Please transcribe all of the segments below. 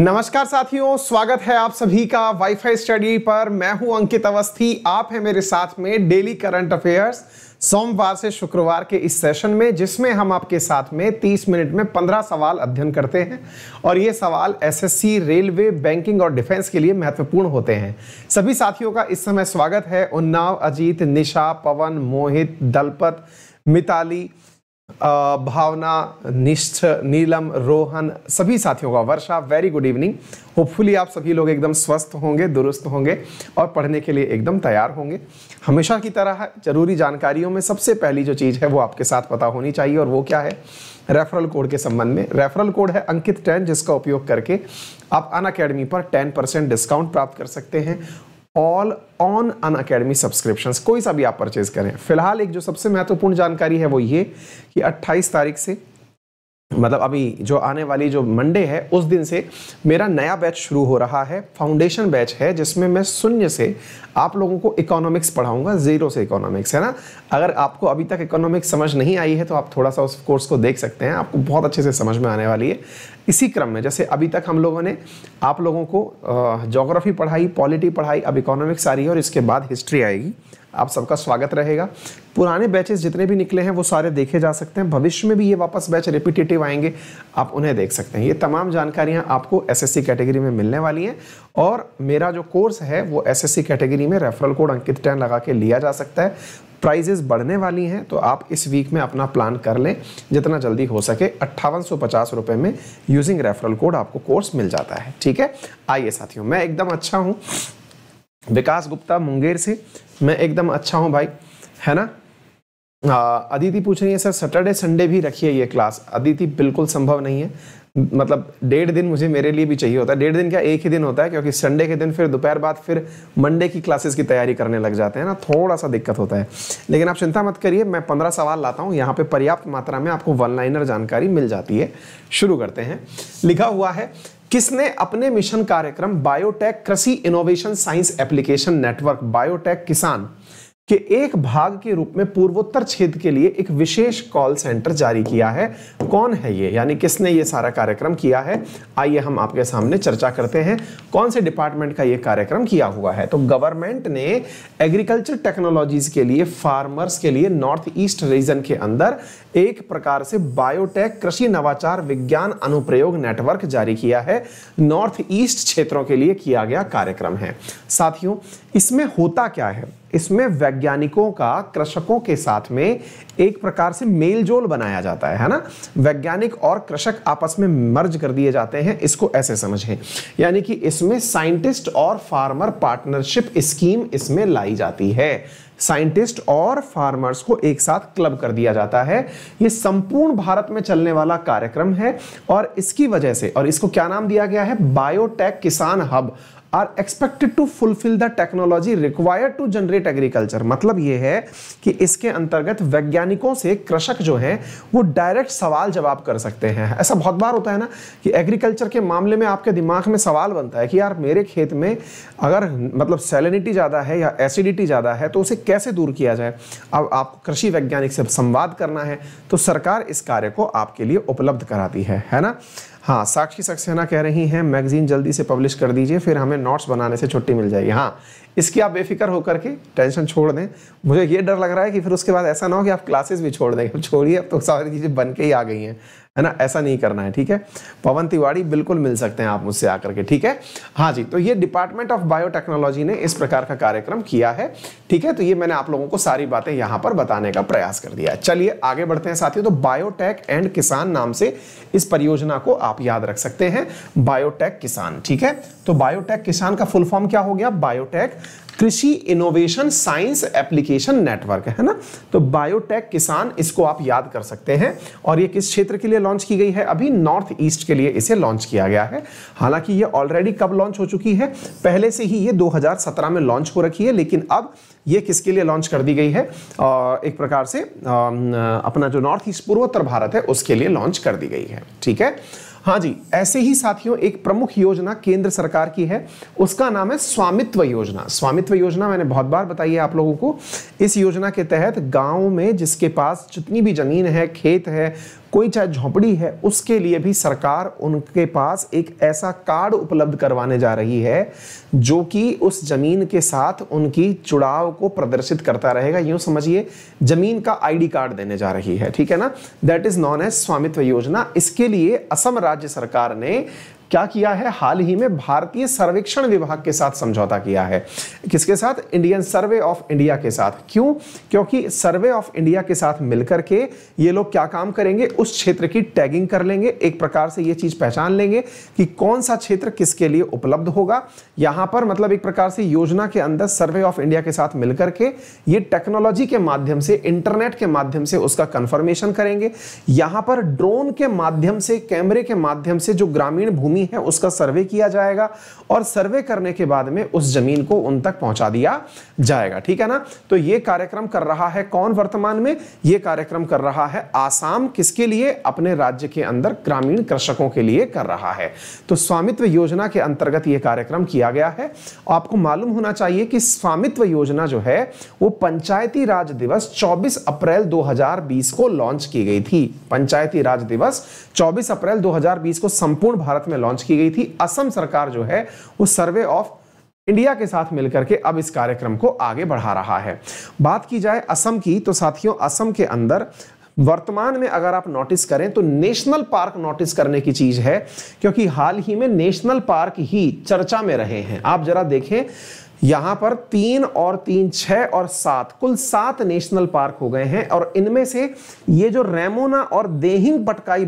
नमस्कार साथियों स्वागत है आप सभी का वाईफाई स्टडी पर मैं हूं अंकित अवस्थी आप हैं मेरे साथ में डेली करंट अफेयर्स सोमवार से शुक्रवार के इस सेशन में जिसमें हम आपके साथ में 30 मिनट में 15 सवाल अध्ययन करते हैं और ये सवाल एसएससी रेलवे बैंकिंग और डिफेंस के लिए महत्वपूर्ण होते हैं सभी साथियों का इस समय स्वागत है उन्नाव अजीत निशा पवन मोहित दलपत मिताली भावना निष्ठ नीलम रोहन सभी साथियों का वर्षा वेरी गुड इवनिंग होपफुली आप सभी लोग एकदम स्वस्थ होंगे दुरुस्त होंगे और पढ़ने के लिए एकदम तैयार होंगे हमेशा की तरह जरूरी जानकारियों में सबसे पहली जो चीज़ है वो आपके साथ पता होनी चाहिए और वो क्या है रेफरल कोड के संबंध में रेफरल कोड है अंकित टेन जिसका उपयोग करके आप अन अकेडमी पर टेन परसेंट डिस्काउंट प्राप्त कर सकते हैं all on Unacademy subscription कोई सा भी आप परचेज करें फिलहाल एक जो सबसे महत्वपूर्ण जानकारी है वो ये कि 28 तारीख से मतलब अभी जो आने वाली जो मंडे है उस दिन से मेरा नया बैच शुरू हो रहा है फाउंडेशन बैच है जिसमें मैं शून्य से आप लोगों को इकोनॉमिक्स पढ़ाऊंगा जीरो से इकोनॉमिक्स है ना अगर आपको अभी तक इकोनॉमिक्स समझ नहीं आई है तो आप थोड़ा सा उस कोर्स को देख सकते हैं आपको बहुत अच्छे से समझ में आने वाली है इसी क्रम में जैसे अभी तक हम लोगों ने आप लोगों को जोग्राफ़ी पढ़ाई पॉलिटी पढ़ाई अब इकोनॉमिक्स आ रही है और इसके बाद हिस्ट्री आएगी आप सबका स्वागत रहेगा पुराने बैचेस जितने भी निकले हैं वो सारे देखे जा सकते हैं भविष्य में भी ये वापस बैच रिपीटेटिव आएंगे आप उन्हें देख सकते हैं ये तमाम जानकारियां आपको एसएससी कैटेगरी में मिलने वाली हैं और मेरा जो कोर्स है वो एसएससी कैटेगरी में रेफरल कोड अंकित टैन लगा के लिया जा सकता है प्राइजेस बढ़ने वाली हैं तो आप इस वीक में अपना प्लान कर लें जितना जल्दी हो सके अट्ठावन सौ में यूजिंग रेफरल कोड आपको कोर्स मिल जाता है ठीक है आइए साथियों मैं एकदम अच्छा हूँ विकास गुप्ता मुंगेर से मैं एकदम अच्छा हूँ भाई है ना अदिति पूछ रही है सर सैटरडे संडे भी रखिए ये क्लास अदिति बिल्कुल संभव नहीं है मतलब डेढ़ दिन मुझे मेरे लिए भी चाहिए होता है डेढ़ दिन क्या एक ही दिन होता है क्योंकि संडे के दिन फिर दोपहर बाद फिर मंडे की क्लासेस की तैयारी करने लग जाते हैं ना थोड़ा सा दिक्कत होता है लेकिन आप चिंता मत करिए मैं पंद्रह सवाल लाता हूँ यहाँ पे पर्याप्त मात्रा में आपको वन लाइनर जानकारी मिल जाती है शुरू करते हैं लिखा हुआ है किसने अपने मिशन कार्यक्रम बायोटेक कृषि innovation science application network biotech किसान के एक भाग के रूप में पूर्वोत्तर क्षेत्र के लिए एक विशेष कॉल सेंटर जारी किया है कौन है ये यानी किसने ये सारा कार्यक्रम किया है आइए हम आपके सामने चर्चा करते हैं कौन से डिपार्टमेंट का ये कार्यक्रम किया हुआ है तो गवर्नमेंट ने एग्रीकल्चर टेक्नोलॉजीज के लिए फार्मर्स के लिए नॉर्थ ईस्ट रीजन के अंदर एक प्रकार से बायोटेक कृषि नवाचार विज्ञान अनुप्रयोग नेटवर्क जारी किया है नॉर्थ ईस्ट क्षेत्रों के लिए किया गया कार्यक्रम है साथियों इसमें होता क्या है इसमें वैज्ञानिकों का कृषकों के साथ में एक प्रकार से मेलजोल बनाया जाता है है ना वैज्ञानिक और कृषक आपस में मर्ज कर दिए जाते हैं इसको ऐसे समझें यानी कि इसमें साइंटिस्ट और फार्मर पार्टनरशिप स्कीम इसमें लाई जाती है साइंटिस्ट और फार्मर्स को एक साथ क्लब कर दिया जाता है ये संपूर्ण भारत में चलने वाला कार्यक्रम है और इसकी वजह से और इसको क्या नाम दिया गया है बायोटेक किसान hub are expected to fulfil the technology required to generate agriculture मतलब ये है कि इसके अंतर्गत वैज्ञानिकों से कृषक जो हैं वो डायरेक्ट सवाल जवाब कर सकते हैं ऐसा बहुत बार होता है ना कि एग्रीकल्चर के मामले में आपके दिमाग में सवाल बनता है कि यार मेरे खेत में अगर मतलब सेलिनिटी ज़्यादा है या एसिडिटी ज़्यादा है तो उसे कैसे दूर किया जाए अब आपको कृषि वैज्ञानिक से संवाद करना है तो सरकार इस कार्य को आपके लिए उपलब्ध कराती है है ना हाँ साक्षी सक्सेना कह रही हैं मैगजीन जल्दी से पब्लिश कर दीजिए फिर हमें नोट्स बनाने से छुट्टी मिल जाएगी हाँ इसकी आप बेफिक्र होकर के टेंशन छोड़ दें मुझे ये डर लग रहा है कि फिर उसके बाद ऐसा ना हो कि आप क्लासेस भी छोड़ दें छोड़िए अब तो सारी चीज़ें बन के ही आ गई हैं है ना ऐसा नहीं करना है ठीक है पवन तिवाड़ी बिल्कुल मिल सकते हैं आप मुझसे आकर के ठीक है हाँ जी तो ये डिपार्टमेंट ऑफ बायोटेक्नोलॉजी ने इस प्रकार का कार्यक्रम किया है ठीक है तो ये मैंने आप लोगों को सारी बातें यहां पर बताने का प्रयास कर दिया है चलिए आगे बढ़ते हैं साथियों तो बायोटेक एंड किसान नाम से इस परियोजना को आप याद रख सकते हैं बायोटेक किसान ठीक है तो बायोटेक किसान का फुल फॉर्म क्या हो गया बायोटेक कृषि इनोवेशन साइंस एप्लीकेशन नेटवर्क है ना तो बायोटेक किसान इसको आप याद कर सकते हैं और ये किस क्षेत्र के लिए लॉन्च की गई है अभी नॉर्थ ईस्ट के लिए इसे लॉन्च किया गया है हालांकि ये ऑलरेडी कब लॉन्च हो चुकी है पहले से ही ये 2017 में लॉन्च हो रखी है लेकिन अब ये किसके लिए लॉन्च कर दी गई है एक प्रकार से अपना जो नॉर्थ ईस्ट पूर्वोत्तर भारत है उसके लिए लॉन्च कर दी गई है ठीक है हाँ जी ऐसे ही साथियों एक प्रमुख योजना केंद्र सरकार की है उसका नाम है स्वामित्व योजना स्वामित्व योजना मैंने बहुत बार बताई है आप लोगों को इस योजना के तहत गाँव में जिसके पास जितनी भी जमीन है खेत है कोई चाहे झोंपड़ी है उसके लिए भी सरकार उनके पास एक ऐसा कार्ड उपलब्ध करवाने जा रही है जो कि उस जमीन के साथ उनकी चुड़ाव को प्रदर्शित करता रहेगा यूं समझिए जमीन का आईडी कार्ड देने जा रही है ठीक है ना दैट इज नॉन एज स्वामित्व योजना इसके लिए असम राज्य सरकार ने क्या किया है हाल ही में भारतीय सर्वेक्षण विभाग के साथ समझौता किया है किसके साथ इंडियन सर्वे ऑफ इंडिया के साथ क्यों क्योंकि सर्वे ऑफ इंडिया के साथ मिलकर के ये लोग क्या काम करेंगे उस क्षेत्र की टैगिंग कर लेंगे एक प्रकार से ये चीज पहचान लेंगे कि कौन सा क्षेत्र किसके लिए उपलब्ध होगा यहां पर मतलब एक प्रकार से योजना के अंदर सर्वे ऑफ इंडिया के साथ मिलकर के ये टेक्नोलॉजी के माध्यम से इंटरनेट के माध्यम से उसका कंफर्मेशन करेंगे यहां पर ड्रोन के माध्यम से कैमरे के माध्यम से जो ग्रामीण भूमि भूमि है उसका सर्वे किया जाएगा और सर्वे करने के बाद में उस जमीन को उन तक पहुंचा दिया जाएगा ठीक है ना तो ये कार्यक्रम कर रहा है कौन वर्तमान में ये कार्यक्रम कर रहा है आसाम किसके लिए अपने राज्य के अंदर ग्रामीण कृषकों के लिए कर रहा है तो स्वामित्व योजना के अंतर्गत ये कार्यक्रम किया गया है आपको मालूम होना चाहिए कि स्वामित्व योजना जो है वो पंचायती राज दिवस 24 अप्रैल 2020 को लॉन्च की गई थी पंचायती राज दिवस 24 अप्रैल 2020 को संपूर्ण भारत में लॉन्च की गई थी असम सरकार जो है वो सर्वे ऑफ इंडिया के साथ मिलकर के अब इस कार्यक्रम को आगे बढ़ा रहा है बात की जाए असम की तो साथियों असम के अंदर वर्तमान में अगर आप नोटिस करें तो नेशनल पार्क नोटिस करने की चीज है क्योंकि हाल ही में नेशनल पार्क ही चर्चा में रहे हैं आप जरा देखें यहां पर तीन और तीन छह और सात कुल सात नेशनल पार्क हो गए हैं और इनमें से ये जो रेमोना और देहिंग पटकाई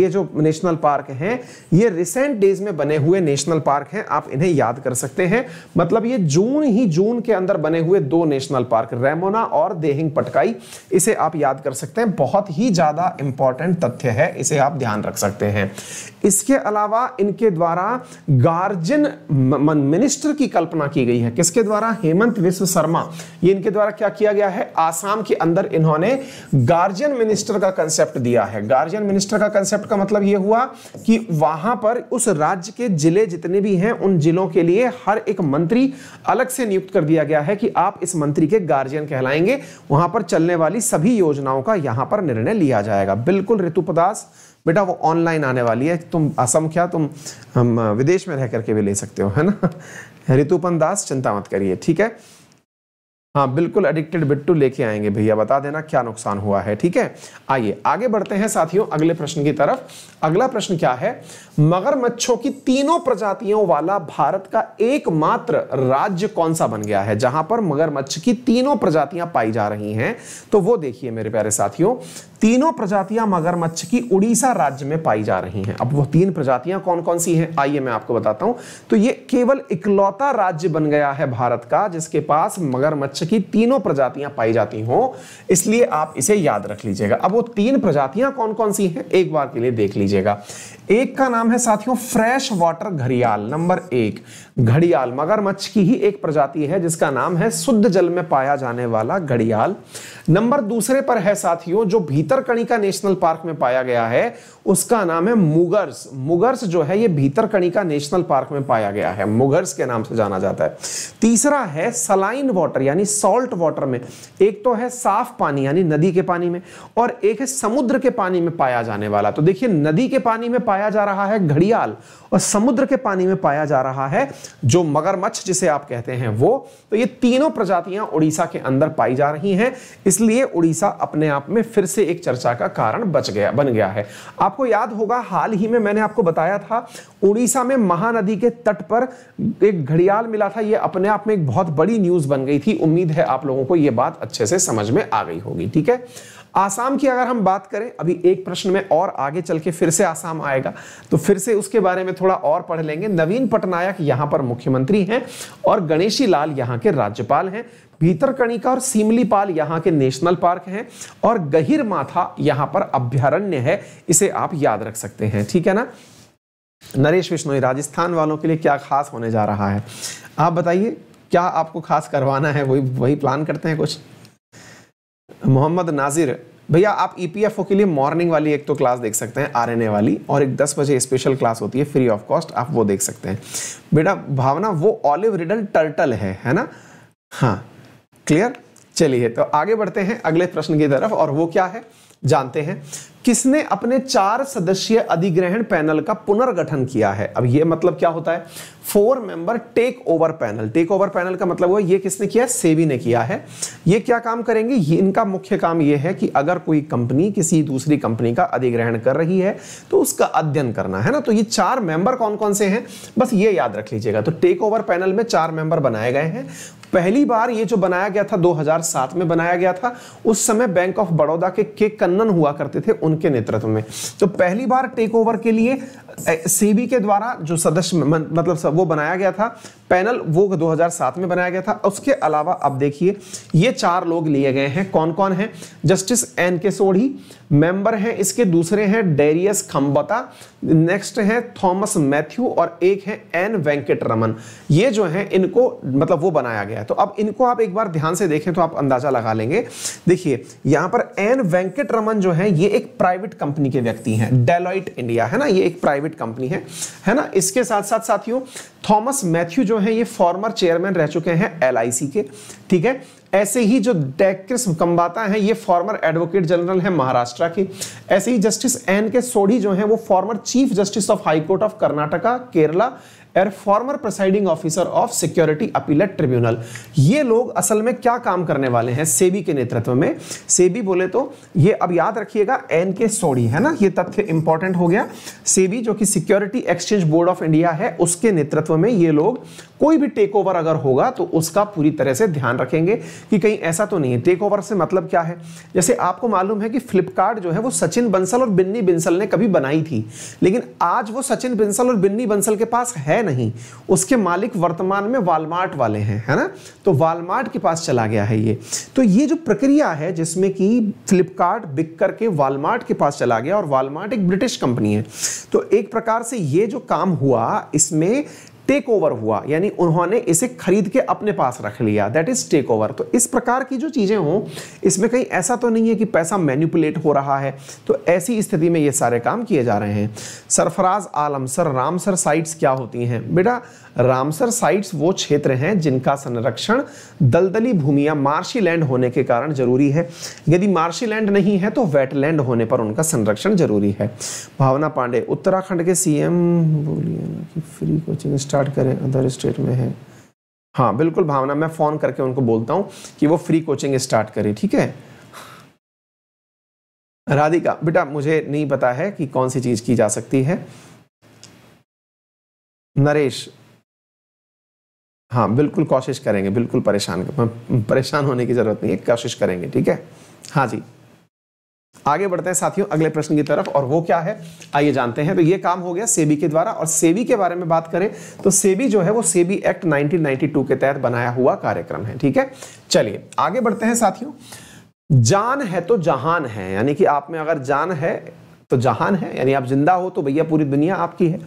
ये जो नेशनल पार्क हैं ये रिसेंट डेज में बने हुए नेशनल पार्क हैं आप इन्हें याद कर सकते हैं मतलब ये जून ही जून के अंदर बने हुए दो नेशनल पार्क रेमोना और देहिंग पटकाई इसे आप याद कर सकते हैं बहुत ही ज्यादा इंपॉर्टेंट तथ्य है इसे आप ध्यान रख सकते हैं इसके अलावा इनके द्वारा गार्जियन मिनिस्टर की कल्पना की गई है है किसके द्वारा हेमंत विश्व शर्मा ये इनके द्वारा क्या किया गया है आसाम के अंदर इन्होंने गार्जियन मिनिस्टर का कंसेप्ट दिया है गार्जियन मिनिस्टर का कंसेप्ट का मतलब ये हुआ कि वहां पर उस राज्य के जिले जितने भी हैं उन जिलों के लिए हर एक मंत्री अलग से नियुक्त कर दिया गया है कि आप इस मंत्री के गार्जियन कहलाएंगे वहां पर चलने वाली सभी योजनाओं का यहां पर निर्णय लिया जाएगा बिल्कुल ऋतुपदास बेटा वो ऑनलाइन आने वाली है तुम असम क्या तुम हम विदेश में रह करके भी ले सकते हो है ना रितुपन दास चिंता मत करिए ठीक है हाँ बिल्कुल एडिक्टेड बिट्टू लेके आएंगे भैया बता देना क्या नुकसान हुआ है ठीक है आइए आगे बढ़ते हैं साथियों अगले प्रश्न की तरफ अगला प्रश्न क्या है मगरमच्छों की तीनों प्रजातियों वाला भारत का एकमात्र राज्य कौन सा बन गया है जहां पर मगरमच्छ की तीनों प्रजातियां पाई जा रही हैं तो वो देखिए मेरे प्यारे साथियों तीनों प्रजातियां मगरमच्छ की उड़ीसा राज्य में पाई जा रही हैं अब वो तीन प्रजातियां कौन कौन सी हैं आइए मैं आपको बताता हूं तो ये केवल इकलौता राज्य बन गया है भारत का जिसके पास मगरमच्छ की तीनों प्रजातियां पाई जाती हों इसलिए आप इसे याद रख लीजिएगा अब वो तीन प्रजातियां कौन कौन सी हैं एक बार के लिए देख लीजिएगा एक का नाम है साथियों फ्रेश वाटर घड़ियाल नंबर एक घड़ियाल मगरमच्छ की ही एक प्रजाति है जिसका नाम है शुद्ध जल में पाया जाने वाला घड़ियाल नंबर दूसरे पर है साथियों जो भीतर कणिका नेशनल पार्क में पाया गया है उसका नाम है मुगर्स मुगर्स जो है ये भीतर भीतरकणिका नेशनल पार्क में पाया गया है मुगर्स के नाम से जाना जाता है तीसरा है सलाइन वाटर यानी सॉल्ट वाटर में एक तो है साफ पानी यानी नदी के पानी में और एक है समुद्र के पानी में पाया जाने वाला तो देखिए नदी के पानी में पाया जा रहा है घड़ियाल और समुद्र के पानी में पाया जा रहा है जो मगरमच्छ जिसे आप कहते हैं वो तो ये तीनों प्रजातियां उड़ीसा के अंदर पाई जा रही हैं इसलिए उड़ीसा अपने आप में फिर से एक चर्चा का कारण बच गया बन गया है आप आपको याद होगा हाल ही में मैंने आपको बताया था उड़ीसा में महानदी के तट पर एक घड़ियाल मिला था ये अपने आप में एक बहुत बड़ी न्यूज बन गई थी उम्मीद है आप लोगों को ये बात अच्छे से समझ में आ गई होगी ठीक है आसाम की अगर हम बात करें अभी एक प्रश्न में और आगे चल के फिर से आसाम आएगा तो फिर से उसके बारे में थोड़ा और पढ़ लेंगे नवीन पटनायक यहां पर मुख्यमंत्री हैं और गणेशी लाल यहां के राज्यपाल हैं भीतरकणिका और सीमलीपाल यहाँ के नेशनल पार्क हैं और गहिर माथा यहाँ पर अभ्यारण्य है इसे आप याद रख सकते हैं ठीक है ना नरेश विश्नोई राजस्थान वालों के लिए क्या खास होने जा रहा है आप बताइए क्या आपको खास करवाना है वही वही प्लान करते हैं कुछ मोहम्मद नाजिर भैया आप ईपीएफओ e के लिए मॉर्निंग वाली एक तो क्लास देख सकते हैं आरएनए वाली और एक 10 बजे स्पेशल क्लास होती है फ्री ऑफ कॉस्ट आप वो देख सकते हैं बेटा भावना वो ऑलिव रिडल टर्टल है है ना हाँ क्लियर चलिए तो आगे बढ़ते हैं अगले प्रश्न की तरफ और वो क्या है जानते हैं किसने अपने चार सदस्यीय अधिग्रहण पैनल का पुनर्गठन किया है अब ये मतलब क्या होता है four member take over panel take over panel का मतलब हुआ ये किसने किया सेबी ने किया है ये क्या काम करेंगे इनका मुख्य काम ये है कि अगर कोई कंपनी किसी दूसरी कंपनी का अधिग्रहण कर रही है तो उसका अध्ययन करना है ना तो ये चार मेंबर कौन कौन से हैं बस ये याद रख लीजिएगा तो टेक ओवर पैनल में चार मेंबर बनाए गए हैं पहली बार ये जो बनाया गया था 2007 में बनाया गया था उस समय बैंक ऑफ बड़ौदा के के कन्नन हुआ करते थे उनके नेतृत्व में तो पहली बार टेक ओवर के लिए सेबी के द्वारा जो सदस्य मतलब वो बनाया गया था पैनल वो 2007 में बनाया गया था उसके अलावा अब देखिए ये चार लोग लिए गए हैं कौन कौन हैं जस्टिस एन के सोढ़ी मेंबर हैं इसके दूसरे हैं डेरियस खम्बता नेक्स्ट हैं थॉमस मैथ्यू और एक हैं एन वेंकट रमन ये जो हैं इनको मतलब वो बनाया गया है तो अब इनको आप एक बार ध्यान से देखें तो आप अंदाजा लगा लेंगे देखिए यहाँ पर एन वेंकट रमन जो है ये एक प्राइवेट कंपनी के व्यक्ति हैं डेलॉइट इंडिया है ना ये एक प्राइवेट कंपनी है है ना इसके साथ साथ साथियों थॉमस मैथ्यू जो है ये फॉर्मर चेयरमैन रह चुके हैं एल के ठीक है ऐसे ही जो डेक्रिस कंबाता है ये फॉर्मर एडवोकेट जनरल है महाराष्ट्र के ऐसे ही जस्टिस एन के सोढ़ी जो है वो former chief justice of high court of Karnataka Kerala uh former presiding officer of security appellate tribunal ये लोग असल में क्या काम करने वाले हैं सेबी के नेतृत्व में सेबी बोले तो ये अब याद रखिएगा एन के सोडी है ना ये तथ्य इंपॉर्टेंट हो गया सेबी जो कि security exchange board of India है उसके नेतृत्व में ये लोग कोई भी टेक ओवर अगर होगा तो उसका पूरी तरह से ध्यान रखेंगे कि कहीं ऐसा तो नहीं है टेक ओवर से मतलब क्या है जैसे आपको मालूम है कि फ्लिपकार्ट जो है वो सचिन बंसल और बिन्नी बिंसल ने कभी बनाई थी लेकिन आज वो सचिन बिंसल और बिन्नी बंसल के पास है नहीं उसके मालिक वर्तमान में वालमार्ट वाले हैं है ना तो वालमार्ट के पास चला गया है ये तो ये जो प्रक्रिया है जिसमें कि फ्लिपकार्ट बिक करके वालमार्ट के पास चला गया और वालमार्ट एक ब्रिटिश कंपनी है तो एक प्रकार से ये जो काम हुआ इसमें टेक ओवर हुआ यानी उन्होंने इसे खरीद के अपने पास रख लिया दैट इज टेक ओवर तो इस प्रकार की जो चीज़ें हों इसमें कहीं ऐसा तो नहीं है कि पैसा मैन्युपुलेट हो रहा है तो ऐसी स्थिति में ये सारे काम किए जा रहे हैं Sarfaraz Alam sir Ramsar sites क्या होती हैं बेटा रामसर साइट्स वो क्षेत्र हैं जिनका संरक्षण दलदली भूमिया मार्शी लैंड होने के कारण जरूरी है यदि मार्शी लैंड नहीं है तो वेट लैंड होने पर उनका संरक्षण जरूरी है भावना पांडे उत्तराखंड के सीएम बोलिए ना कि फ्री कोचिंग स्टार्ट स्टार्ट करें अदर स्टेट में है हाँ बिल्कुल भावना मैं फ़ोन करके उनको बोलता हूँ कि वो फ्री कोचिंग स्टार्ट करें ठीक है राधिका बेटा मुझे नहीं पता है कि कौन सी चीज़ की जा सकती है नरेश हाँ बिल्कुल कोशिश करेंगे बिल्कुल परेशान परेशान होने की ज़रूरत नहीं है कोशिश करेंगे ठीक है हाँ जी आगे बढ़ते हैं साथियों अगले प्रश्न की तरफ और वो क्या है आइए जानते हैं तो ये काम हो गया सेबी के द्वारा और सेबी के बारे में बात करें तो सेबी जो है वो सेबी एक्ट 1992 के तहत बनाया हुआ कार्यक्रम है ठीक है चलिए आगे बढ़ते हैं साथियों जान है तो जहान है यानी कि आप में अगर जान है तो जहान है यानी आप जिंदा हो तो भैया पूरी दुनिया आपकी है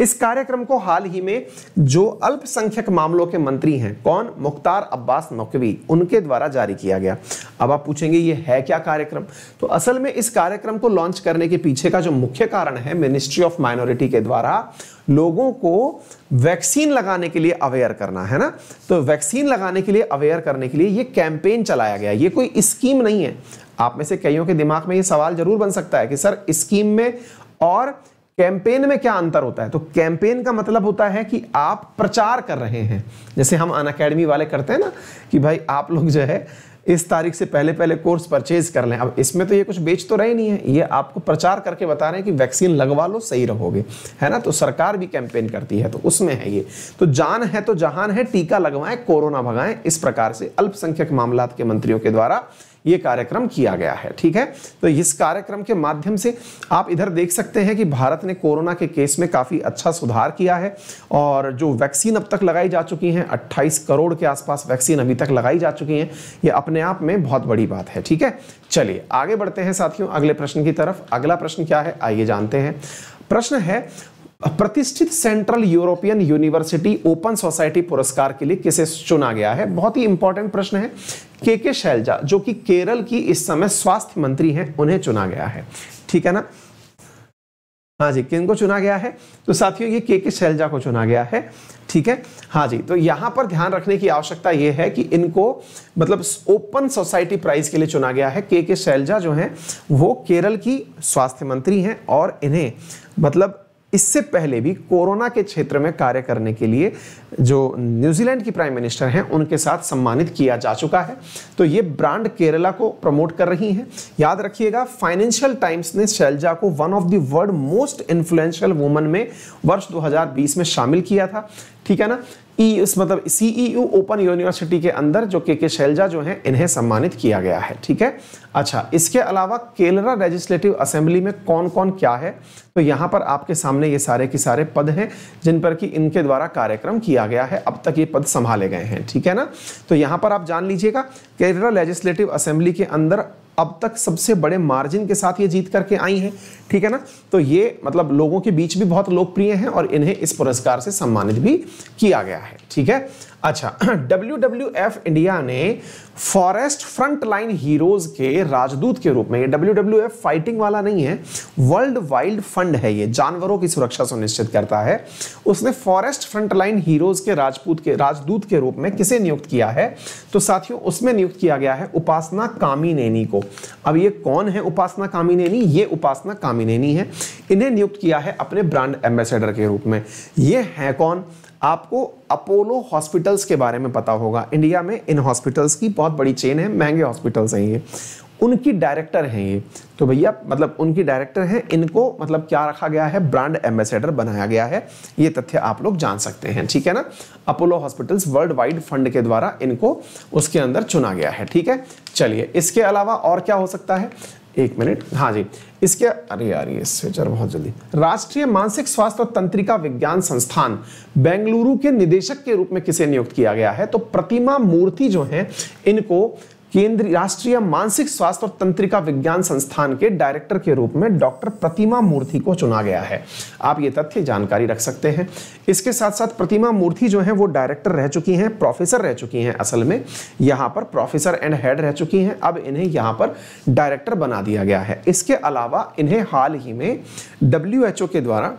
इस कार्यक्रम को हाल ही में जो अल्पसंख्यक मामलों के मंत्री हैं कौन मुख्तार अब्बास नकवी उनके द्वारा जारी किया गया अब आप पूछेंगे ये है क्या कार्यक्रम तो असल में इस कार्यक्रम को लॉन्च करने के पीछे का जो मुख्य कारण है मिनिस्ट्री ऑफ माइनॉरिटी के द्वारा लोगों को वैक्सीन लगाने के लिए अवेयर करना है ना तो वैक्सीन लगाने के लिए अवेयर करने के लिए ये कैंपेन चलाया गया ये कोई स्कीम नहीं है आप में से कईयों के दिमाग में ये सवाल जरूर बन सकता है कि सर स्कीम में और कैंपेन में क्या अंतर होता है तो कैंपेन का मतलब होता है कि आप प्रचार कर रहे हैं जैसे हम अन अकेडमी वाले करते हैं ना कि भाई आप लोग जो है इस तारीख से पहले पहले कोर्स परचेज कर लें अब इसमें तो ये कुछ बेच तो रहे नहीं है ये आपको प्रचार करके बता रहे हैं कि वैक्सीन लगवा लो सही रहोगे है ना तो सरकार भी कैंपेन करती है तो उसमें है ये तो जान है तो जहान है टीका लगवाएं कोरोना भगाएं इस प्रकार से अल्पसंख्यक मामलात के मंत्रियों के द्वारा ये कार्यक्रम किया गया है ठीक है तो इस कार्यक्रम के माध्यम से आप इधर देख सकते हैं कि भारत ने कोरोना के केस में काफ़ी अच्छा सुधार किया है और जो वैक्सीन अब तक लगाई जा चुकी हैं 28 करोड़ के आसपास वैक्सीन अभी तक लगाई जा चुकी हैं ये अपने आप में बहुत बड़ी बात है ठीक है चलिए आगे बढ़ते हैं साथियों अगले प्रश्न की तरफ अगला प्रश्न क्या है आइए जानते हैं प्रश्न है प्रतिष्ठित Central European University Open Society पुरस्कार के लिए किसे चुना गया है बहुत ही इंपॉर्टेंट प्रश्न है के के शैलजा जो कि केरल की इस समय स्वास्थ्य मंत्री हैं उन्हें चुना गया है ठीक है ना हाँ जी किन को चुना गया है तो साथियों ये के के शैलजा को चुना गया है ठीक है हाँ जी तो यहां पर ध्यान रखने की आवश्यकता यह है कि इनको मतलब ओपन सोसाइटी प्राइज के लिए चुना गया है के के शैलजा जो हैं वो केरल की स्वास्थ्य मंत्री हैं और इन्हें मतलब इससे पहले भी कोरोना के क्षेत्र में कार्य करने के लिए जो न्यूजीलैंड की प्राइम मिनिस्टर हैं उनके साथ सम्मानित किया जा चुका है तो ये ब्रांड केरला को प्रमोट कर रही हैं याद रखिएगा फाइनेंशियल टाइम्स ने शैलजा को one of the world most influential woman में वर्ष 2020 में शामिल किया था ठीक है ना इस e मतलब सीईयू ओपन यूनिवर्सिटी के अंदर जो के के शैलजा जो हैं इन्हें सम्मानित किया गया है ठीक है अच्छा इसके अलावा केलरा लेजिस्लेटिव असेंबली में कौन कौन क्या है तो यहाँ पर आपके सामने ये सारे के सारे पद हैं जिन पर कि इनके द्वारा कार्यक्रम किया गया है अब तक ये पद संभाले गए हैं ठीक है ना तो यहाँ पर आप जान लीजिएगा केरला लेजिस्लेटिव असेंबली के अंदर अब तक सबसे बड़े मार्जिन के साथ ये जीत करके आई हैं ठीक है ना तो ये मतलब लोगों के बीच भी बहुत लोकप्रिय हैं और इन्हें इस पुरस्कार से सम्मानित भी किया गया है है ठीक है अच्छा डब्ल्यू इंडिया ने फॉरेस्ट फ्रंट लाइन हीरोज के राजदूत के रूप में डब्ल्यू डब्ल्यू फाइटिंग वाला नहीं है वर्ल्ड वाइल्ड फंड है ये जानवरों की सुरक्षा सुनिश्चित करता है उसने फॉरेस्ट फ्रंट लाइन हीरोज के राजपूत के राजदूत के रूप में किसे नियुक्त किया है तो साथियों उसमें नियुक्त किया गया है उपासना कामिनेनी को अब ये कौन है उपासना कामिनेनी ये उपासना कामिनेनी है इन्हें नियुक्त किया है अपने ब्रांड एम्बेसडर के रूप में ये है कौन आपको अपोलो हॉस्पिटल्स के बारे में पता होगा इंडिया में इन हॉस्पिटल्स की बहुत बड़ी चेन है महंगे हॉस्पिटल्स हैं ये उनकी डायरेक्टर हैं ये तो भैया मतलब उनकी डायरेक्टर हैं इनको मतलब क्या रखा गया है ब्रांड एम्बेसडर बनाया गया है ये तथ्य आप लोग जान सकते हैं ठीक है ना Apollo hospitals world wide fund के द्वारा इनको उसके अंदर चुना गया है ठीक है चलिए इसके अलावा और क्या हो सकता है एक मिनट हाँ जी इसके अरे यार ये स्विचर बहुत जल्दी राष्ट्रीय मानसिक स्वास्थ्य और तंत्रिका विज्ञान संस्थान बेंगलुरु के निदेशक के रूप में किसे नियुक्त किया गया है तो प्रतिमा मूर्ति जो है इनको केंद्रीय राष्ट्रीय मानसिक स्वास्थ्य और तंत्रिका विज्ञान संस्थान के डायरेक्टर के रूप में डॉक्टर प्रतिमा मूर्ति को चुना गया है आप ये तथ्य जानकारी रख सकते हैं इसके साथ साथ प्रतिमा मूर्ति जो है वो डायरेक्टर रह चुकी हैं प्रोफेसर रह चुकी हैं असल में यहाँ पर प्रोफेसर एंड हेड रह चुकी हैं अब इन्हें यहाँ पर डायरेक्टर बना दिया गया है इसके अलावा इन्हें हाल ही में डब्ल्यू के द्वारा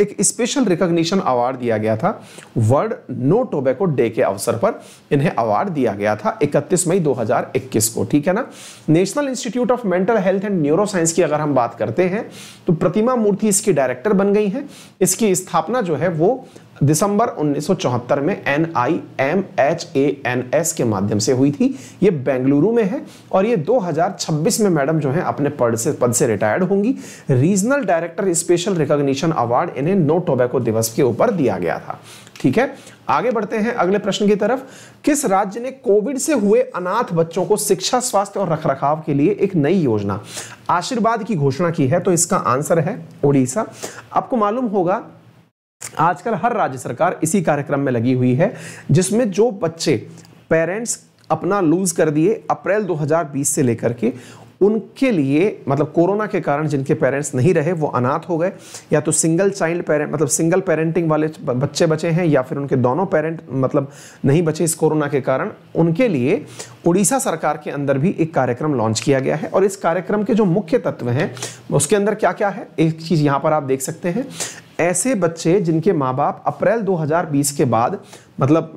एक स्पेशल रिकॉग्निशन अवार्ड दिया गया था वर्ल्ड नो टोबैको डे के अवसर पर इन्हें अवार्ड दिया गया था 31 मई 2021 को ठीक है ना national institute of mental health and neuroscience की अगर हम बात करते हैं तो प्रतिमा मूर्ति इसकी डायरेक्टर बन गई है इसकी स्थापना जो है वो दिसंबर 1974 में N I M H A N S के माध्यम से हुई थी ये बेंगलुरु में है और ये 2026 में मैडम जो है अपने पद से पद से रिटायर्ड होंगी regional director special recognition award इन्हें नो टोबैको दिवस के ऊपर दिया गया था ठीक है आगे बढ़ते हैं अगले प्रश्न की तरफ किस राज्य ने कोविड से हुए अनाथ बच्चों को शिक्षा स्वास्थ्य और रखरखाव के लिए एक नई योजना आशीर्वाद की घोषणा की है तो इसका आंसर है उड़ीसा आपको मालूम होगा आजकल हर राज्य सरकार इसी कार्यक्रम में लगी हुई है जिसमें जो बच्चे पेरेंट्स अपना लूज कर दिए अप्रैल 2020 से लेकर के उनके लिए मतलब कोरोना के कारण जिनके पेरेंट्स नहीं रहे वो अनाथ हो गए या तो सिंगल चाइल्ड पेरेंट मतलब सिंगल पेरेंटिंग वाले बच्चे बचे हैं या फिर उनके दोनों पेरेंट मतलब नहीं बचे इस कोरोना के कारण उनके लिए उड़ीसा सरकार के अंदर भी एक कार्यक्रम लॉन्च किया गया है और इस कार्यक्रम के जो मुख्य तत्व हैं उसके अंदर क्या क्या है एक चीज़ यहाँ पर आप देख सकते हैं ऐसे बच्चे जिनके माँ बाप अप्रैल 2020 के बाद मतलब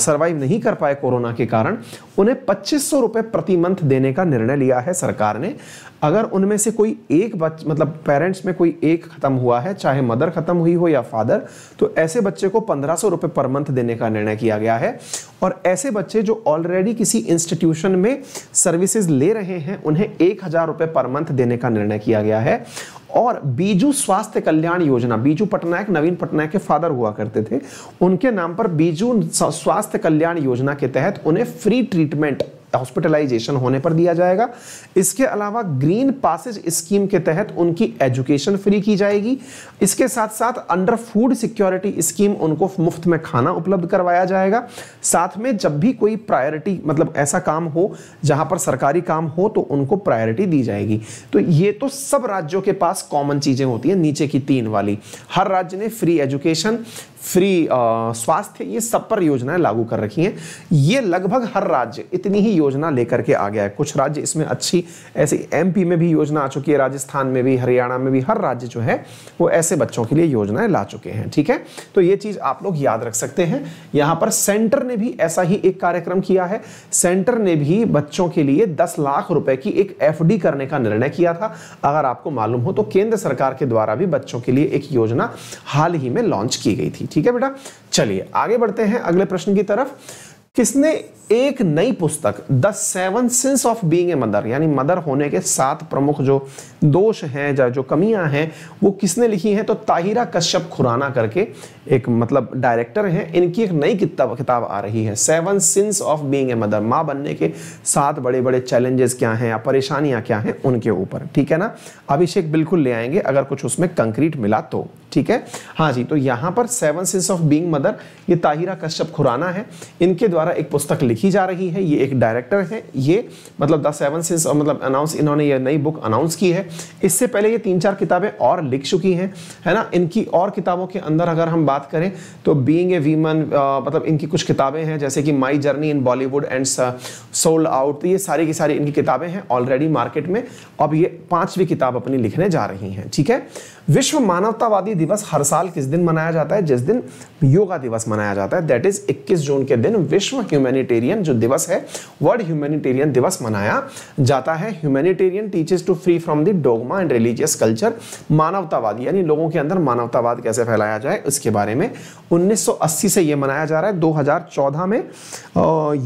सरवाइव नहीं कर पाए कोरोना के कारण उन्हें पच्चीस सौ रुपये प्रति मंथ देने का निर्णय लिया है सरकार ने अगर उनमें से कोई एक बच मतलब पेरेंट्स में कोई एक ख़त्म हुआ है चाहे मदर ख़त्म हुई हो या फादर तो ऐसे बच्चे को पंद्रह सौ रुपये पर मंथ देने का निर्णय किया गया है और ऐसे बच्चे जो ऑलरेडी किसी इंस्टीट्यूशन में सर्विसेज ले रहे हैं उन्हें एक हज़ार रुपये पर मंथ देने का निर्णय किया गया है और बीजू स्वास्थ्य कल्याण योजना बीजू पटनायक नवीन पटनायक के फादर हुआ करते थे उनके नाम पर बीजू स्वास्थ्य कल्याण योजना के तहत उन्हें फ्री ट्रीटमेंट हॉस्पिटलाइजेशन होने पर दिया जाएगा इसके अलावा ग्रीन पासेज स्कीम के तहत उनकी एजुकेशन फ्री की जाएगी इसके साथ साथ अंडर फूड सिक्योरिटी स्कीम उनको मुफ्त में खाना उपलब्ध करवाया जाएगा साथ में जब भी कोई प्रायोरिटी मतलब ऐसा काम हो जहां पर सरकारी काम हो तो उनको प्रायोरिटी दी जाएगी तो ये तो सब राज्यों के पास कॉमन चीजें होती हैं नीचे की तीन वाली हर राज्य ने फ्री एजुकेशन फ्री स्वास्थ्य ये सब पर योजनाएं लागू कर रखी हैं ये लगभग हर राज्य इतनी ही योजना लेकर के आ गया है कुछ राज्य इसमें अच्छी ऐसी एमपी में भी योजना आ चुकी है राजस्थान में भी हरियाणा में भी हर राज्य जो है वो ऐसे बच्चों के लिए योजनाएं ला चुके हैं ठीक है तो ये चीज़ आप लोग याद रख सकते हैं यहाँ पर सेंटर ने भी ऐसा ही एक कार्यक्रम किया है सेंटर ने भी बच्चों के लिए दस लाख रुपए की एक एफ करने का निर्णय किया था अगर आपको मालूम हो तो केंद्र सरकार के द्वारा भी बच्चों के लिए एक योजना हाल ही में लॉन्च की गई थी ठीक है बेटा चलिए आगे बढ़ते हैं अगले प्रश्न की तरफ किसने एक नई पुस्तक the seven sins of being a mother यानी मदर होने के सात प्रमुख जो दोष हैं या जो कमियां हैं वो किसने लिखी हैं तो ताहिरा कश्यप खुराना करके एक मतलब डायरेक्टर हैं इनकी एक नई किताब किताब आ रही है seven sins of being a mother माँ बनने के सात बड़े बड़े चैलेंजेस क्या हैं या परेशानियां क्या हैं उनके ऊपर ठीक है ना अभिषेक बिल्कुल ले आएंगे अगर कुछ उसमें कंक्रीट मिला तो ठीक है हाँ जी तो यहाँ पर seven sins of being mother ये ताहिरा कश्यप खुराना है इनके द्वारा एक पुस्तक लिखी जा रही है ये एक डायरेक्टर है ये मतलब द सेवन सिंस मतलब अनाउंस इन्होंने ये नई बुक अनाउंस की है इससे पहले ये तीन चार किताबें और लिख चुकी हैं है ना इनकी और किताबों के अंदर अगर हम बात करें तो बींग ए वीमन मतलब इनकी कुछ किताबें हैं जैसे कि my journey in Bollywood and sold out तो ये सारी की सारी इनकी किताबें हैं ऑलरेडी मार्केट में अब ये पांचवी किताब अपनी लिखने जा रही हैं ठीक है विश्व मानवतावादी दिवस हर साल किस दिन मनाया जाता है जिस दिन योगा दिवस मनाया जाता है दैट इज 21 जून के दिन विश्व ह्यूमैनिटेरियन जो दिवस है वर्ल्ड ह्यूमैनिटेरियन दिवस मनाया जाता है humanitarian teaches to free from the dogma and religious culture मानवतावाद यानी लोगों के अंदर मानवतावाद कैसे फैलाया जाए इसके बारे में 1980 से ये मनाया जा रहा है 2014 में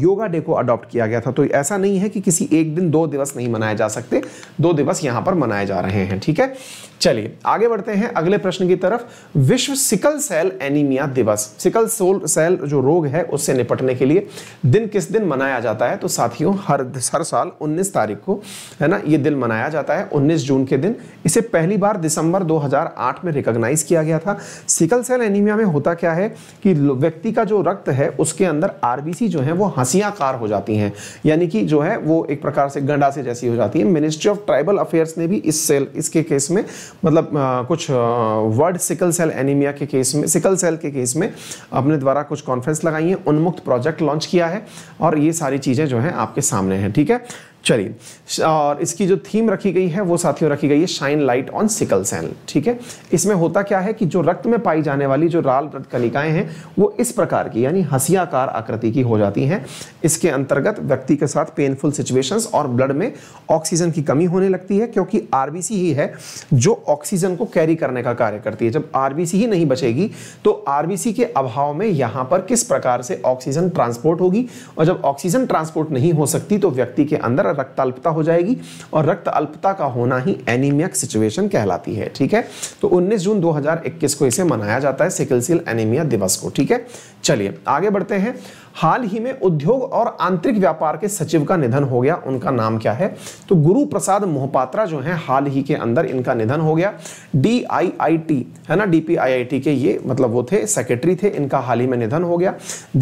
योगा डे को अडॉप्ट किया गया था तो ऐसा नहीं है कि किसी एक दिन दो दिवस नहीं मनाए जा सकते दो दिवस यहाँ पर मनाए जा रहे हैं ठीक है चलिए आगे बढ़ते हैं अगले प्रश्न की तरफ विश्व सिकल सेल एनीमिया दिवस सिकल सोल सेल जो रोग है उससे निपटने के लिए दिन किस दिन मनाया जाता है तो साथियों हर हर साल 19 तारीख को है ना ये दिन मनाया जाता है 19 जून के दिन इसे पहली बार दिसंबर 2008 में रिकॉग्नाइज किया गया था सिकल सेल एनीमिया में होता क्या है कि व्यक्ति का जो रक्त है उसके अंदर आरबीसी जो है वो हंसियाकार हो जाती हैं यानी कि जो है वो एक प्रकार से गंडा से जैसी हो जाती है मिनिस्ट्री ऑफ ट्राइबल अफेयर्स ने भी इस सेल इसके केस में मतलब आ, कुछ वर्ड सिकल सेल एनीमिया के केस में सिकल सेल के केस में अपने द्वारा कुछ कॉन्फ्रेंस लगाई है उन्मुक्त प्रोजेक्ट लॉन्च किया है और ये सारी चीज़ें जो हैं आपके सामने हैं ठीक है चलिए और इसकी जो थीम रखी गई है वो साथियों रखी गई है shine light on sickle cell ठीक है इसमें होता क्या है कि जो रक्त में पाई जाने वाली जो लाल रक्त कलिकाएं हैं वो इस प्रकार की यानी हसियाकार आकृति की हो जाती हैं इसके अंतर्गत व्यक्ति के साथ पेनफुल सिचुएशंस और ब्लड में ऑक्सीजन की कमी होने लगती है क्योंकि आरबीसी ही है जो ऑक्सीजन को कैरी करने का कार्य करती है जब आर ही नहीं बचेगी तो आर के अभाव में यहाँ पर किस प्रकार से ऑक्सीजन ट्रांसपोर्ट होगी और जब ऑक्सीजन ट्रांसपोर्ट नहीं हो सकती तो व्यक्ति के अंदर रक्त अल्पता हो जाएगी और रक्त अल्पता का होना ही एनीमिया सिचुएशन कहलाती है ठीक है तो 19 जून 2021 को इसे मनाया जाता है सिकलसिल एनीमिया दिवस को ठीक है चलिए आगे बढ़ते हैं हाल ही में उद्योग और आंतरिक व्यापार के सचिव का निधन हो गया उनका नाम क्या है तो गुरु प्रसाद मोहपात्रा जो है हाल ही के अंदर इनका निधन हो गया डी आई आई टी है ना D P I I T के ये मतलब वो थे सेक्रेटरी थे इनका हाल ही में निधन हो गया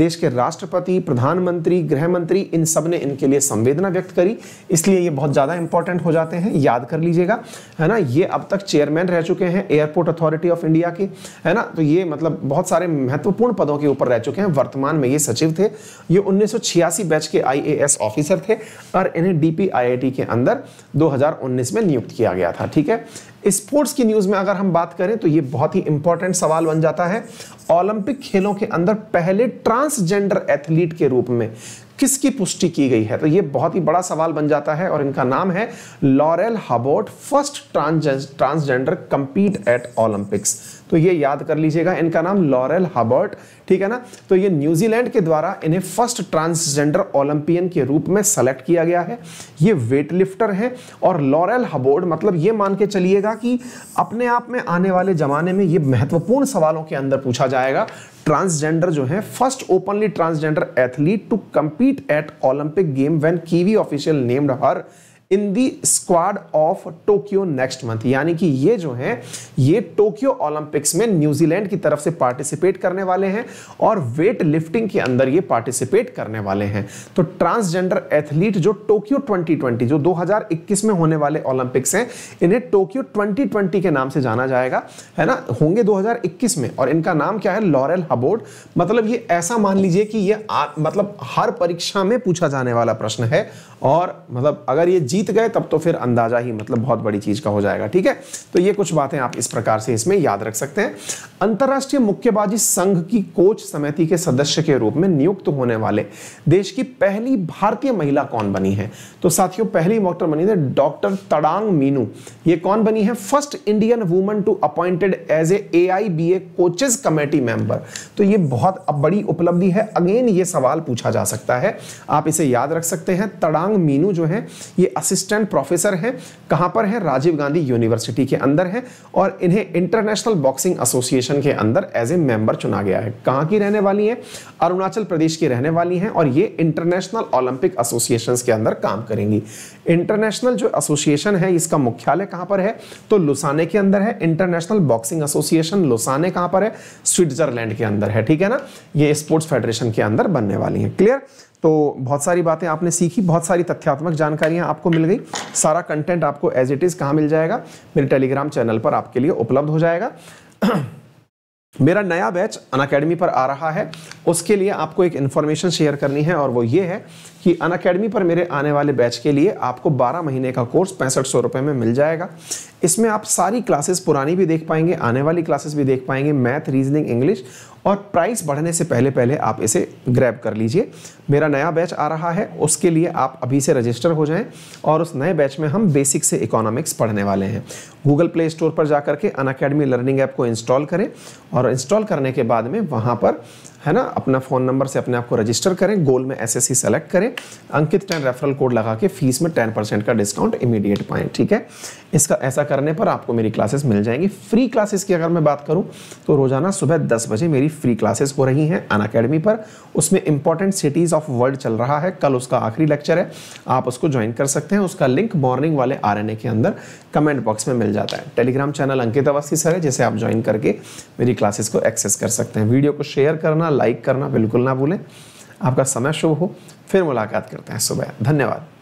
देश के राष्ट्रपति प्रधानमंत्री गृहमंत्री इन सब ने इनके लिए संवेदना व्यक्त करी इसलिए ये बहुत ज़्यादा इंपॉर्टेंट हो जाते हैं याद कर लीजिएगा है ना ये अब तक चेयरमैन रह चुके हैं एयरपोर्ट अथॉरिटी ऑफ इंडिया के है ना तो ये मतलब बहुत सारे महत्वपूर्ण पदों के ऊपर रह चुके हैं वर्तमान में ये सचिव थे थे ये 1986 बैच के आईएएस ऑफिसर थे और इन्हें डी के अंदर 2019 में नियुक्त किया गया था ठीक है स्पोर्ट्स की न्यूज़ में अगर हम बात करें तो ये बहुत ही इंपॉर्टेंट सवाल बन जाता है ओलंपिक खेलों के अंदर पहले ट्रांसजेंडर एथलीट के रूप में किसकी पुष्टि की गई है तो ये बहुत ही बड़ा सवाल बन जाता है और इनका नाम है Laurel Hubbard first transgender compete at Olympics तो ये याद कर लीजिएगा इनका नाम लॉरेल हबर्ट ठीक है ना तो ये न्यूजीलैंड के द्वारा इन्हें फर्स्ट ट्रांसजेंडर ओलंपियन के रूप में सेलेक्ट किया गया है ये वेट लिफ्टर है और लॉरेल हबोर्ड मतलब ये मान के चलिएगा कि अपने आप में आने वाले जमाने में ये महत्वपूर्ण सवालों के अंदर पूछा जाएगा ट्रांसजेंडर जो है first openly transgender athlete to compete at Olympic game when Kiwi official named her in the squad of Tokyo next month यानी कि ये जो हैं ये टोक्यो ओलंपिक्स में न्यूजीलैंड की तरफ से पार्टिसिपेट करने वाले हैं और वेट लिफ्टिंग के अंदर ये पार्टिसिपेट करने वाले हैं तो ट्रांसजेंडर एथलीट जो टोक्यो 2020 जो 2021 में होने वाले ओलंपिक्स हैं इन्हें टोक्यो 2020 के नाम से जाना जाएगा है ना होंगे 2021 में और इनका नाम क्या है लॉरेल हबोर्ड मतलब ये ऐसा मान लीजिए कि ये आ, मतलब हर परीक्षा में पूछा जाने वाला प्रश्न है और मतलब अगर ये जीत जीत गए तब तो फिर अंदाजा ही मतलब बहुत बड़ी चीज का हो जाएगा ठीक है तो ये कुछ बातें आप इस प्रकार से इसमें याद रख सकते हैं अंतर्राष्ट्रीय मुक्केबाजी संघ की कोच समिति के सदस्य के रूप में नियुक्त होने वाले देश की पहली भारतीय महिला कौन बनी है तो साथियों पहली डॉक्टर बनी थे डॉक्टर तड़ांग मीनू ये कौन बनी है first Indian woman to appointed as a A I B A coaches committee member तो ये बहुत बड़ी उपलब्धि है अगेन ये सवाल पूछा जा सकता है आप इसे याद रख सकते हैं तड़ांग मीनू जो है ये असिस्टेंट प्रोफेसर हैं कहाँ पर हैं राजीव गांधी यूनिवर्सिटी के अंदर हैं और इन्हें इंटरनेशनल बॉक्सिंग एसोसिएशन के अंदर एज ए मेंबर चुना गया है कहाँ की रहने वाली हैं अरुणाचल प्रदेश की रहने वाली हैं और ये इंटरनेशनल ओलंपिक एसोसिएशन के अंदर काम करेंगी इंटरनेशनल जो एसोसिएशन है इसका मुख्यालय कहाँ पर है तो लुसाने के अंदर है इंटरनेशनल बॉक्सिंग एसोसिएशन लुसाने कहाँ पर है स्विट्जरलैंड के अंदर है ठीक है ना ये स्पोर्ट्स फेडरेशन के अंदर बनने वाली है क्लियर तो बहुत सारी बातें आपने सीखी बहुत सारी तथ्यात्मक जानकारियां आपको मिल गई सारा कंटेंट आपको एज इट इज़ कहाँ मिल जाएगा मेरे टेलीग्राम चैनल पर आपके लिए उपलब्ध हो जाएगा मेरा नया बैच अन अकेडमी पर आ रहा है उसके लिए आपको एक इन्फॉर्मेशन शेयर करनी है और वो ये है कि अन अकेडमी पर मेरे आने वाले बैच के लिए आपको 12 महीने का कोर्स पैंसठ सौ रुपये में मिल जाएगा इसमें आप सारी क्लासेस पुरानी भी देख पाएंगे आने वाली क्लासेस भी देख पाएंगे मैथ रीजनिंग इंग्लिश और प्राइस बढ़ने से पहले पहले आप इसे ग्रैब कर लीजिए मेरा नया बैच आ रहा है उसके लिए आप अभी से रजिस्टर हो जाएं और उस नए बैच में हम बेसिक से इकोनॉमिक्स पढ़ने वाले हैं गूगल प्ले स्टोर पर जा के अन अकेडमी लर्निंग ऐप को इंस्टॉल करें और इंस्टॉल करने के बाद में वहाँ पर है ना अपना फ़ोन नंबर से अपने आप को रजिस्टर करें गोल में एस एस सी सेलेक्ट करें अंकित टेन रेफरल कोड लगा के फीस में टेन परसेंट का डिस्काउंट इमीडिएट पाएँ ठीक है इसका ऐसा करने पर आपको मेरी क्लासेस मिल जाएंगी फ्री क्लासेस की अगर मैं बात करूँ तो रोज़ाना सुबह दस बजे मेरी फ्री क्लासेस हो रही हैं अन अकेडमी पर उसमें इंपॉर्टेंट सिटीज़ ऑफ वर्ल्ड चल रहा है कल उसका आखिरी लेक्चर है आप उसको ज्वाइन कर सकते हैं उसका लिंक मॉर्निंग वाले आर के अंदर कमेंट बॉक्स में मिल जाता है Telegram channel Ankit Awasthi sir है जिसे आप ज्वाइन करके मेरी क्लासेस को एक्सेस कर सकते हैं वीडियो को शेयर करना लाइक करना बिल्कुल ना भूलें आपका समय शुभ हो फिर मुलाकात करते हैं सुबह धन्यवाद